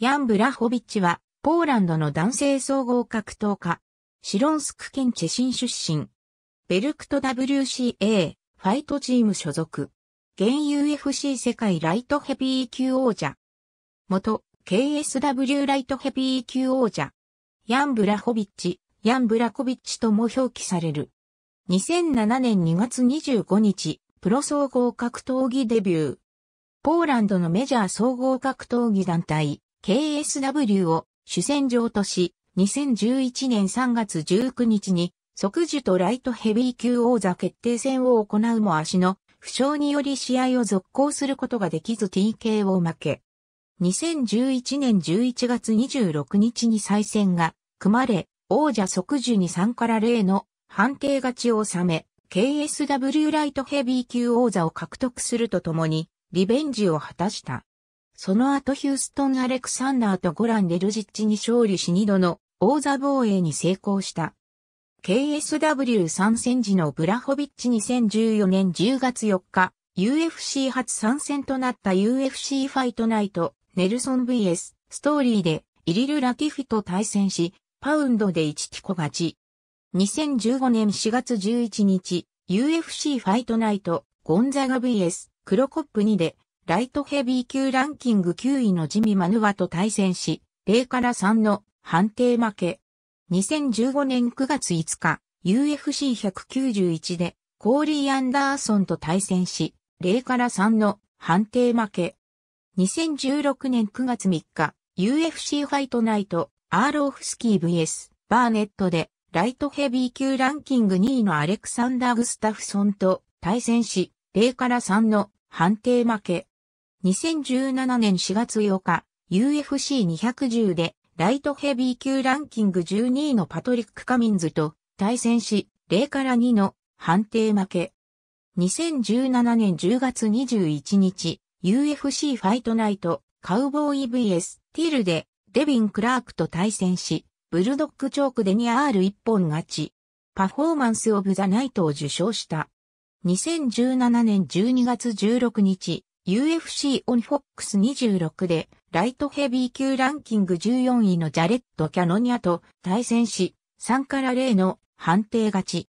ヤン・ブラホビッチは、ポーランドの男性総合格闘家、シロンスク県チェシン出身。ベルクト WCA、ファイトチーム所属。現 UFC 世界ライトヘビー級王者。元、KSW ライトヘビー級王者。ヤン・ブラホビッチ、ヤン・ブラコビッチとも表記される。2007年2月25日、プロ総合格闘技デビュー。ポーランドのメジャー総合格闘技団体、KSW を主戦場とし、2011年3月19日に即時とライトヘビー級王座決定戦を行うも足の負傷により試合を続行することができず TK を負け。2011年11月26日に再戦が組まれ、王者即時に3から0の判定勝ちを収め、KSW ライトヘビー級王座を獲得するとともに、リベンジを果たした。その後ヒューストン・アレクサンダーとゴラン・デルジッチに勝利し2度の王座防衛に成功した。KSW 参戦時のブラホビッチ2014年10月4日、UFC 初参戦となった UFC ファイトナイト、ネルソン VS ストーリーでイリル・ラティフィと対戦し、パウンドで1ティコ勝ち。2015年4月11日、UFC ファイトナイト、ゴンザガ VS クロコップ2でライトヘビー級ランキング9位のジミ・マヌワと対戦し、0から3の判定負け。2015年9月5日、UFC191 でコーリー・アンダーソンと対戦し、0から3の判定負け。2016年9月3日、UFC ファイトナイト、アーロオフスキー VS、バーネットで、ライトヘビー級ランキング2位のアレクサンダー・グスタフソンと対戦し、0から3の判定負け。2017年4月8日、UFC210 でライトヘビー級ランキング12位のパトリック・カミンズと対戦し、0から2の判定負け。2017年10月21日、UFC ファイトナイト、カウボーイ VS ティルでデビン・クラークと対戦し、ブルドッグチョークで 2R1 本勝ち、パフォーマンス・オブ・ザ・ナイトを受賞した。2017年12月16日、UFC オンフォックス26でライトヘビー級ランキング14位のジャレット・キャノニアと対戦し、3から0の判定勝ち。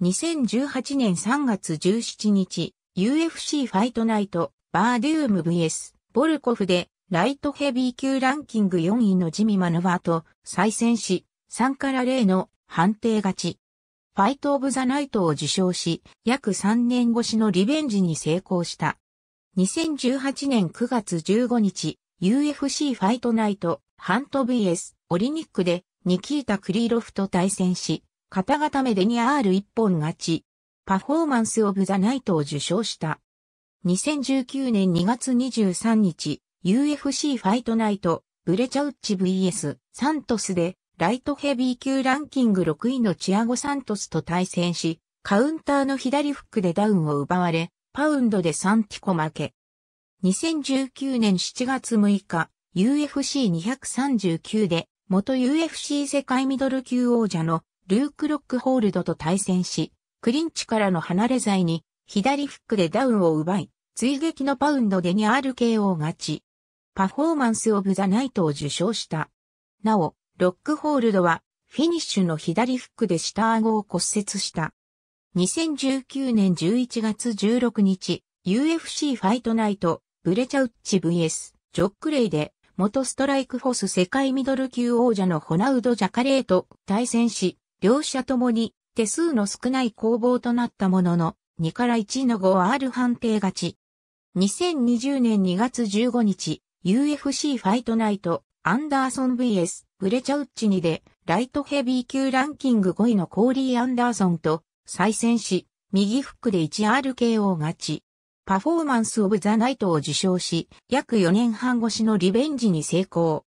2018年3月17日、UFC ファイトナイト、バーデューム VS、ボルコフで、ライトヘビー級ランキング4位のジミ・マヌバーと再戦し、3から0の判定勝ち。ファイト・オブ・ザ・ナイトを受賞し、約3年越しのリベンジに成功した。2018年9月15日、UFC ファイトナイト、ハント VS、オリニックで、ニキータ・クリーロフと対戦し、片固めで 2R1 本勝ち、パフォーマンス・オブ・ザ・ナイトを受賞した。2019年2月23日、UFC ファイトナイト、ブレチャウッチ VS、サントスで、ライトヘビー級ランキング6位のチアゴ・サントスと対戦し、カウンターの左フックでダウンを奪われ、パウンドで3ティコ負け。2019年7月6日、UFC239 で、元 UFC 世界ミドル級王者のルーク・ロックホールドと対戦し、クリンチからの離れ剤に、左フックでダウンを奪い、追撃のパウンドで 2RKO 勝ち。パフォーマンス・オブ・ザ・ナイトを受賞した。なお、ロックホールドは、フィニッシュの左フックで下顎を骨折した。2019年11月16日、UFC ファイトナイト、ブレチャウッチ VS、ジョックレイで、元ストライクフォス世界ミドル級王者のホナウド・ジャカレーと対戦し、両者ともに手数の少ない攻防となったものの、2から1の 5R 判定勝ち。2020年2月15日、UFC ファイトナイト、アンダーソン VS、ブレチャウッチ2で、ライトヘビー級ランキング5位のコーリー・アンダーソンと、再戦し、右フックで 1RKO 勝ち。パフォーマンス・オブ・ザ・ナイトを受賞し、約4年半越しのリベンジに成功。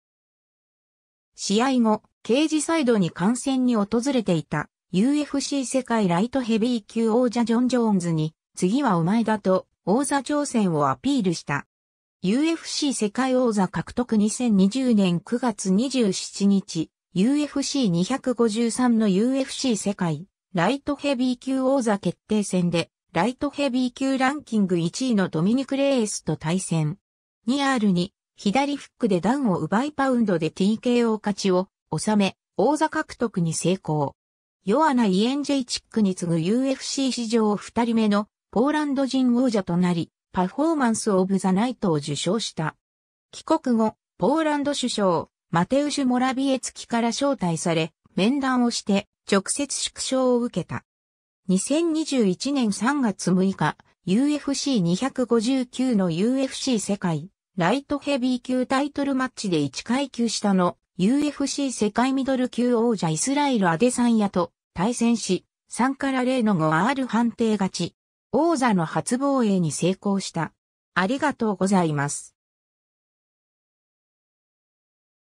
試合後、刑事サイドに観戦に訪れていた UFC 世界ライトヘビー級王者ジョン・ジョーンズに、次はお前だと王座挑戦をアピールした。UFC 世界王座獲得2020年9月27日、UFC253 の UFC 世界ライトヘビー級王座決定戦で、ライトヘビー級ランキング1位のドミニク・レースと対戦。2 r に、左フックでダウンを奪いパウンドで TKO 勝ちを収め、王座獲得に成功。ヨアナ・イエンジェイチックに次ぐ UFC 史上2人目のポーランド人王者となり、パフォーマンス・オブ・ザ・ナイトを受賞した。帰国後、ポーランド首相、マテウシュ・モラビエツキから招待され、面談をして直接縮小を受けた。2021年3月6日、UFC259 の UFC 世界ライトヘビー級タイトルマッチで1階級下の UFC 世界ミドル級王者イスラエルアデサンヤと対戦し、3から0の 5R 判定勝ち。王座の初防衛に成功した。ありがとうございます。